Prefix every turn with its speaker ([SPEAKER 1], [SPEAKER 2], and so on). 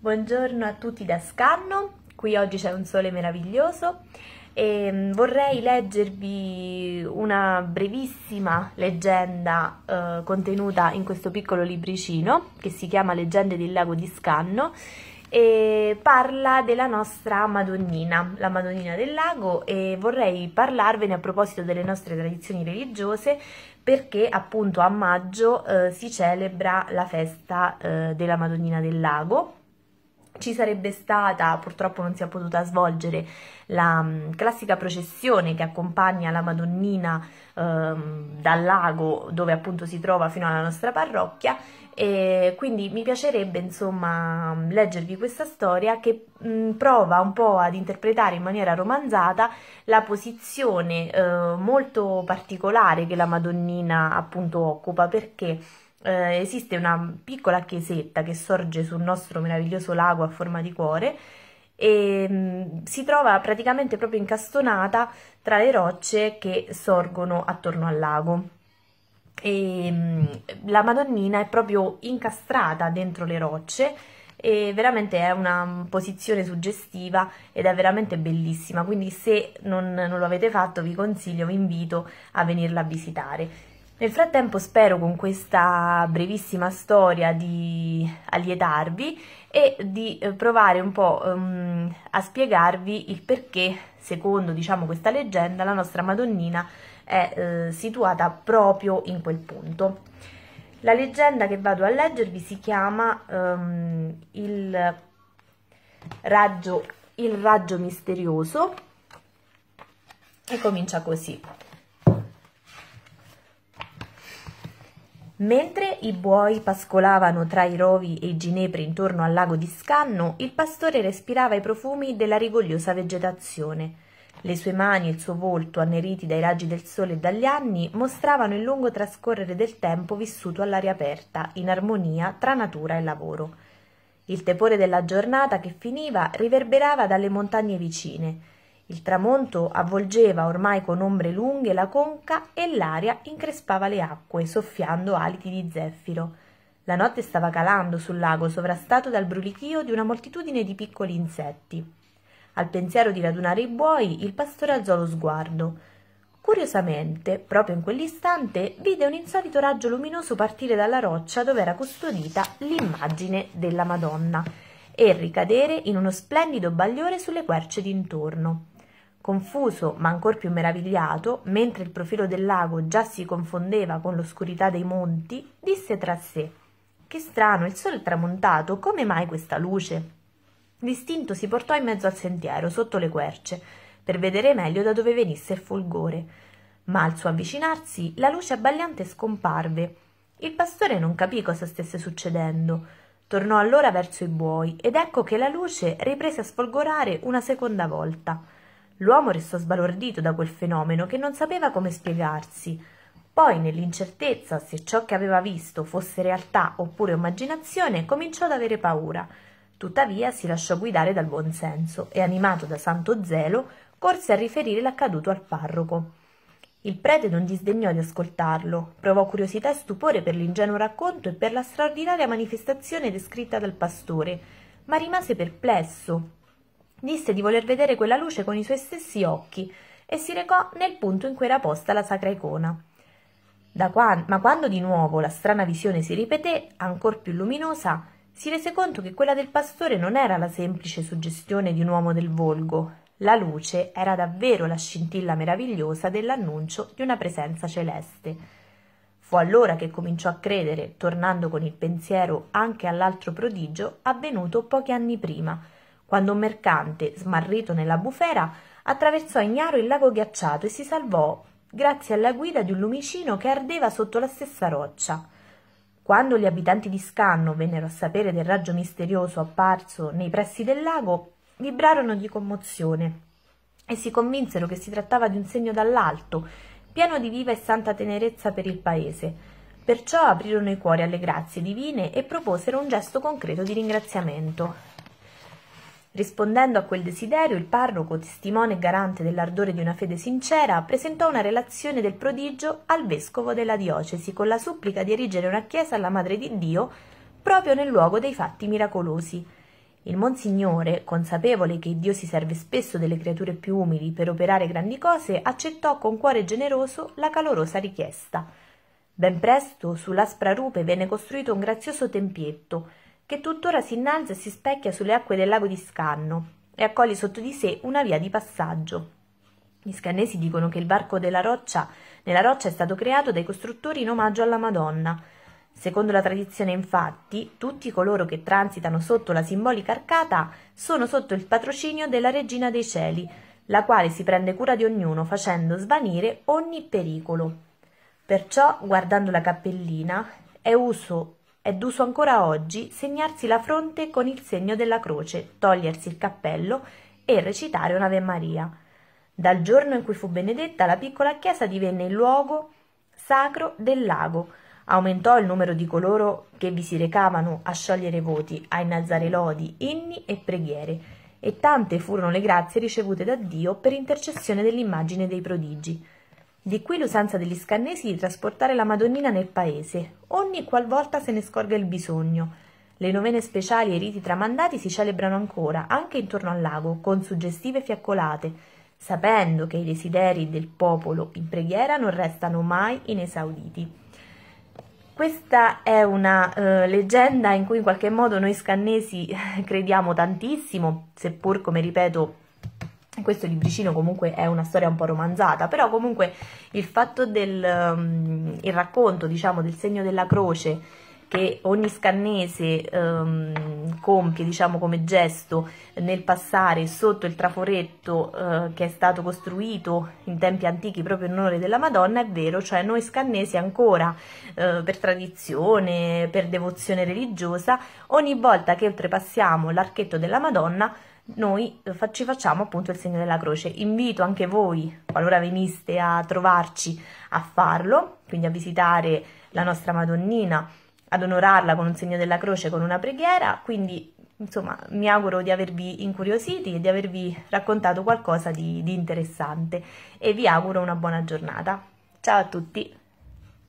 [SPEAKER 1] Buongiorno a tutti da Scanno, qui oggi c'è un sole meraviglioso e ehm, vorrei leggervi una brevissima leggenda eh, contenuta in questo piccolo libricino che si chiama Leggende del lago di Scanno e parla della nostra Madonnina, la Madonnina del lago e vorrei parlarvene a proposito delle nostre tradizioni religiose perché appunto a maggio eh, si celebra la festa eh, della Madonnina del lago ci sarebbe stata, purtroppo non si è potuta svolgere, la mm, classica processione che accompagna la Madonnina eh, dal lago dove appunto si trova fino alla nostra parrocchia e quindi mi piacerebbe insomma mm, leggervi questa storia che mh, mm, prova un po' ad interpretare in maniera romanzata la posizione eh, molto particolare che la Madonnina appunto occupa perché eh, esiste una piccola chiesetta che sorge sul nostro meraviglioso lago a forma di cuore e mh, mm, si trova praticamente proprio incastonata tra le rocce che sorgono attorno al lago. E, mh, mm, la Madonnina è proprio incastrata dentro le rocce e veramente è una posizione suggestiva ed è veramente bellissima quindi se non, non lo avete fatto vi consiglio, vi invito a venirla a visitare nel frattempo spero con questa brevissima storia di allietarvi e di eh, provare un po' um, a spiegarvi il perché, secondo diciamo, questa leggenda, la nostra Madonnina è eh, situata proprio in quel punto. La leggenda che vado a leggervi si chiama um, il, raggio, il raggio misterioso e comincia così. Mentre i buoi pascolavano tra i rovi e i ginepri intorno al lago di Scanno, il pastore respirava i profumi della rigogliosa vegetazione. Le sue mani e il suo volto, anneriti dai raggi del sole e dagli anni, mostravano il lungo trascorrere del tempo vissuto all'aria aperta, in armonia tra natura e lavoro. Il tepore della giornata che finiva riverberava dalle montagne vicine, il tramonto avvolgeva ormai con ombre lunghe la conca e l'aria increspava le acque, soffiando aliti di zeffiro. La notte stava calando sul lago, sovrastato dal brulichio di una moltitudine di piccoli insetti. Al pensiero di radunare i buoi, il pastore alzò lo sguardo. Curiosamente, proprio in quell'istante, vide un insolito raggio luminoso partire dalla roccia dove era custodita l'immagine della Madonna e ricadere in uno splendido bagliore sulle querce d'intorno. Confuso, ma ancor più meravigliato, mentre il profilo del lago già si confondeva con l'oscurità dei monti, disse tra sé Che strano, il sole è tramontato, come mai questa luce? L'istinto si portò in mezzo al sentiero, sotto le querce, per vedere meglio da dove venisse il fulgore. Ma al suo avvicinarsi la luce abbagliante scomparve. Il pastore non capì cosa stesse succedendo. Tornò allora verso i buoi ed ecco che la luce riprese a sfolgorare una seconda volta. L'uomo restò sbalordito da quel fenomeno che non sapeva come spiegarsi. Poi, nell'incertezza se ciò che aveva visto fosse realtà oppure immaginazione, cominciò ad avere paura. Tuttavia si lasciò guidare dal buon senso e, animato da santo zelo, corse a riferire l'accaduto al parroco. Il prete non disdegnò di ascoltarlo, provò curiosità e stupore per l'ingenuo racconto e per la straordinaria manifestazione descritta dal pastore, ma rimase perplesso Disse di voler vedere quella luce con i suoi stessi occhi e si recò nel punto in cui era posta la sacra icona. Qua, ma quando di nuovo la strana visione si ripeté, ancor più luminosa, si rese conto che quella del pastore non era la semplice suggestione di un uomo del volgo. La luce era davvero la scintilla meravigliosa dell'annuncio di una presenza celeste. Fu allora che cominciò a credere, tornando con il pensiero anche all'altro prodigio avvenuto pochi anni prima, quando un mercante, smarrito nella bufera, attraversò ignaro il lago ghiacciato e si salvò grazie alla guida di un lumicino che ardeva sotto la stessa roccia. Quando gli abitanti di Scanno vennero a sapere del raggio misterioso apparso nei pressi del lago, vibrarono di commozione e si convinsero che si trattava di un segno dall'alto, pieno di viva e santa tenerezza per il paese. Perciò aprirono i cuori alle grazie divine e proposero un gesto concreto di ringraziamento. Rispondendo a quel desiderio, il parroco, testimone e garante dell'ardore di una fede sincera, presentò una relazione del prodigio al vescovo della diocesi con la supplica di erigere una chiesa alla Madre di Dio proprio nel luogo dei fatti miracolosi. Il Monsignore, consapevole che Dio si serve spesso delle creature più umili per operare grandi cose, accettò con cuore generoso la calorosa richiesta. Ben presto, sull'aspra rupe venne costruito un grazioso tempietto, che tuttora si innalza e si specchia sulle acque del lago di Scanno e accoglie sotto di sé una via di passaggio. Gli scannesi dicono che il varco della roccia, nella roccia è stato creato dai costruttori in omaggio alla Madonna. Secondo la tradizione, infatti, tutti coloro che transitano sotto la simbolica arcata sono sotto il patrocinio della Regina dei Cieli, la quale si prende cura di ognuno facendo svanire ogni pericolo. Perciò, guardando la cappellina, è uso è d'uso ancora oggi segnarsi la fronte con il segno della croce, togliersi il cappello e recitare un'Ave Maria. Dal giorno in cui fu benedetta la piccola chiesa divenne il luogo sacro del lago. Aumentò il numero di coloro che vi si recavano a sciogliere voti, a innalzare lodi, inni e preghiere, e tante furono le grazie ricevute da Dio per intercessione dell'immagine dei prodigi. Di qui l'usanza degli scannesi di trasportare la Madonnina nel paese, ogni qualvolta se ne scorga il bisogno. Le novene speciali e i riti tramandati si celebrano ancora, anche intorno al lago, con suggestive fiaccolate, sapendo che i desideri del popolo in preghiera non restano mai inesauditi. Questa è una eh, leggenda in cui in qualche modo noi scannesi eh, crediamo tantissimo, seppur come ripeto questo libricino comunque è una storia un po' romanzata, però comunque il fatto del um, il racconto, diciamo, del segno della croce che ogni scannese um, compie diciamo come gesto nel passare sotto il traforetto eh, che è stato costruito in tempi antichi proprio in onore della Madonna è vero, cioè noi scannesi ancora eh, per tradizione, per devozione religiosa, ogni volta che oltrepassiamo l'archetto della Madonna noi eh, ci facciamo appunto il segno della croce. Invito anche voi, qualora veniste a trovarci, a farlo, quindi a visitare la nostra Madonnina ad onorarla con un segno della croce, con una preghiera, quindi insomma mi auguro di avervi incuriositi e di avervi raccontato qualcosa di, di interessante e vi auguro una buona giornata. Ciao a tutti!